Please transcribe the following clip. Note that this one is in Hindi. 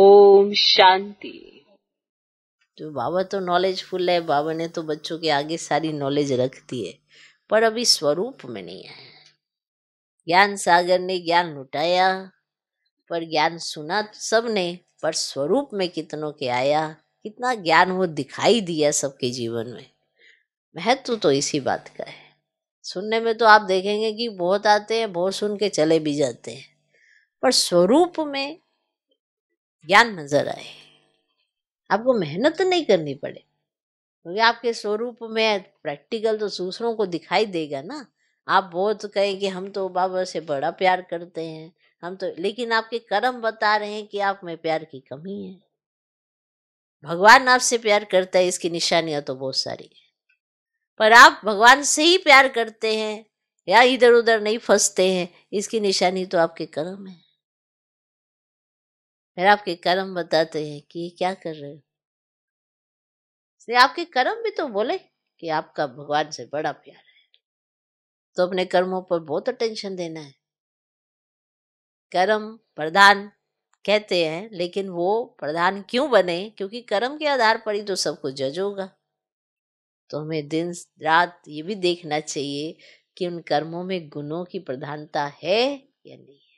ओम शांति तो बाबा तो नॉलेजफुल है बाबा ने तो बच्चों के आगे सारी नॉलेज रख दी है पर अभी स्वरूप में नहीं आया ज्ञान सागर ने ज्ञान लुटाया पर ज्ञान सुना सबने पर स्वरूप में कितनों के आया कितना ज्ञान वो दिखाई दिया सबके जीवन में महत्व तो इसी बात का है सुनने में तो आप देखेंगे कि बहुत आते हैं बहुत सुन के चले भी जाते हैं पर स्वरूप में ज्ञान नजर आए आपको मेहनत तो नहीं करनी पड़े क्योंकि तो आपके स्वरूप में प्रैक्टिकल तो दूसरों को दिखाई देगा ना आप बहुत कहें कि हम तो बाबा से बड़ा प्यार करते हैं हम तो लेकिन आपके कर्म बता रहे हैं कि आप में प्यार की कमी है भगवान आपसे प्यार करता है इसकी निशानियां तो बहुत सारी है पर आप भगवान से ही प्यार करते हैं या इधर उधर नहीं फंसते हैं इसकी निशानी तो आपके कर्म है फिर आपके कर्म बताते हैं कि क्या कर रहे हो आपके कर्म भी तो बोले कि आपका भगवान से बड़ा प्यार है तो अपने कर्मों पर बहुत अटेंशन देना है कर्म प्रधान कहते हैं लेकिन वो प्रधान क्यों बने क्योंकि कर्म के आधार पर ही तो सब कुछ जज होगा तो हमें दिन रात ये भी देखना चाहिए कि उन कर्मों में गुणों की प्रधानता है या नहीं